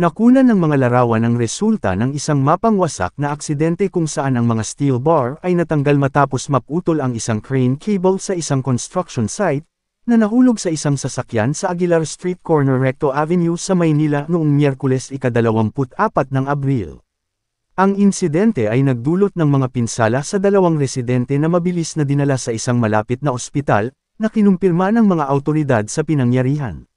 Nakunan ng mga larawan ang resulta ng isang mapangwasak na aksidente kung saan ang mga steel bar ay natanggal matapos maputol ang isang crane cable sa isang construction site na nahulog sa isang sasakyan sa Aguilar Street Corner Recto Avenue sa Maynila noong Miyerkules ika-24 ng Abril. Ang insidente ay nagdulot ng mga pinsala sa dalawang residente na mabilis na dinala sa isang malapit na ospital na kinumpirma ng mga autoridad sa pinangyarihan.